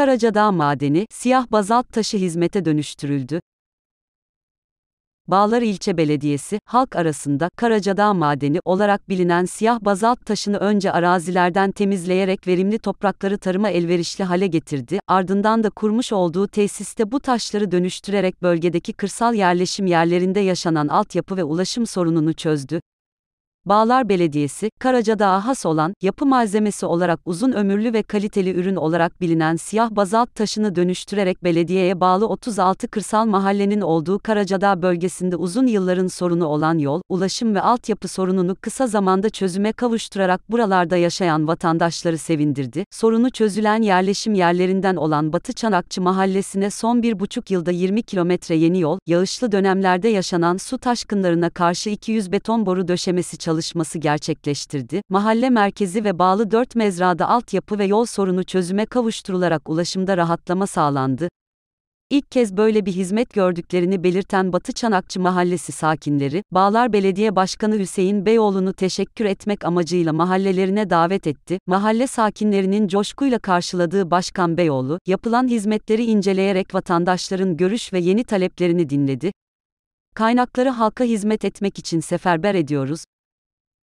Karacadağ Madeni, siyah bazalt taşı hizmete dönüştürüldü. Bağlar İlçe Belediyesi, halk arasında Karacadağ Madeni olarak bilinen siyah bazalt taşını önce arazilerden temizleyerek verimli toprakları tarıma elverişli hale getirdi, ardından da kurmuş olduğu tesiste bu taşları dönüştürerek bölgedeki kırsal yerleşim yerlerinde yaşanan altyapı ve ulaşım sorununu çözdü. Bağlar Belediyesi, Karacadağ'a has olan, yapı malzemesi olarak uzun ömürlü ve kaliteli ürün olarak bilinen siyah bazalt taşını dönüştürerek belediyeye bağlı 36 kırsal mahallenin olduğu Karacadağ bölgesinde uzun yılların sorunu olan yol, ulaşım ve altyapı sorununu kısa zamanda çözüme kavuşturarak buralarda yaşayan vatandaşları sevindirdi. Sorunu çözülen yerleşim yerlerinden olan Batı Çanakçı Mahallesi'ne son bir buçuk yılda 20 kilometre yeni yol, yağışlı dönemlerde yaşanan su taşkınlarına karşı 200 beton boru döşemesi çalıştı çalışması gerçekleştirdi. Mahalle merkezi ve bağlı dört mezrada altyapı ve yol sorunu çözüme kavuşturularak ulaşımda rahatlama sağlandı. İlk kez böyle bir hizmet gördüklerini belirten Batı Çanakçı Mahallesi sakinleri, Bağlar Belediye Başkanı Hüseyin Beyoğlu'nu teşekkür etmek amacıyla mahallelerine davet etti. Mahalle sakinlerinin coşkuyla karşıladığı Başkan Beyoğlu, yapılan hizmetleri inceleyerek vatandaşların görüş ve yeni taleplerini dinledi. Kaynakları halka hizmet etmek için seferber ediyoruz.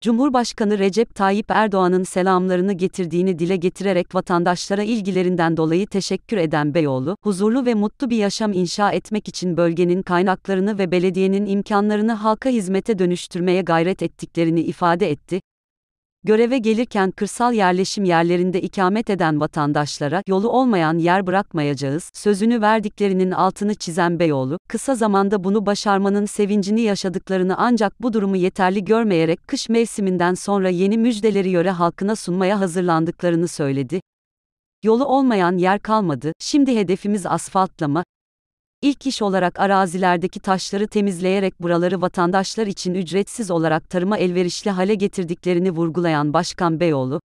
Cumhurbaşkanı Recep Tayyip Erdoğan'ın selamlarını getirdiğini dile getirerek vatandaşlara ilgilerinden dolayı teşekkür eden Beyoğlu, huzurlu ve mutlu bir yaşam inşa etmek için bölgenin kaynaklarını ve belediyenin imkanlarını halka hizmete dönüştürmeye gayret ettiklerini ifade etti göreve gelirken kırsal yerleşim yerlerinde ikamet eden vatandaşlara yolu olmayan yer bırakmayacağız sözünü verdiklerinin altını çizen Beyoğlu, kısa zamanda bunu başarmanın sevincini yaşadıklarını ancak bu durumu yeterli görmeyerek kış mevsiminden sonra yeni müjdeleri yöre halkına sunmaya hazırlandıklarını söyledi. Yolu olmayan yer kalmadı, şimdi hedefimiz asfaltlama, İlk iş olarak arazilerdeki taşları temizleyerek buraları vatandaşlar için ücretsiz olarak tarıma elverişli hale getirdiklerini vurgulayan Başkan Beyoğlu,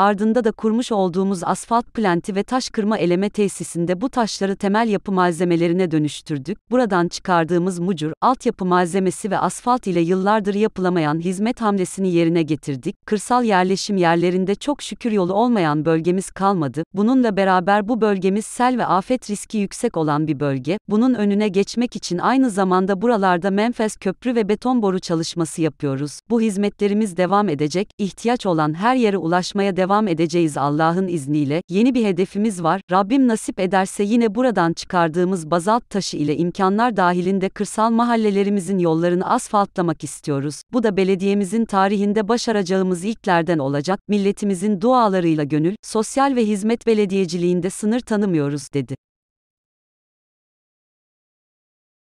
ardında da kurmuş olduğumuz asfalt planti ve taş kırma eleme tesisinde bu taşları temel yapı malzemelerine dönüştürdük. Buradan çıkardığımız mucur, altyapı malzemesi ve asfalt ile yıllardır yapılamayan hizmet hamlesini yerine getirdik. Kırsal yerleşim yerlerinde çok şükür yolu olmayan bölgemiz kalmadı. Bununla beraber bu bölgemiz sel ve afet riski yüksek olan bir bölge. Bunun önüne geçmek için aynı zamanda buralarda menfez köprü ve beton boru çalışması yapıyoruz. Bu hizmetlerimiz devam edecek, ihtiyaç olan her yere ulaşmaya devam devam edeceğiz Allah'ın izniyle. Yeni bir hedefimiz var. Rabbim nasip ederse yine buradan çıkardığımız bazalt taşı ile imkanlar dahilinde kırsal mahallelerimizin yollarını asfaltlamak istiyoruz. Bu da belediyemizin tarihinde başaracağımız ilklerden olacak. Milletimizin dualarıyla gönül, sosyal ve hizmet belediyeciliğinde sınır tanımıyoruz dedi.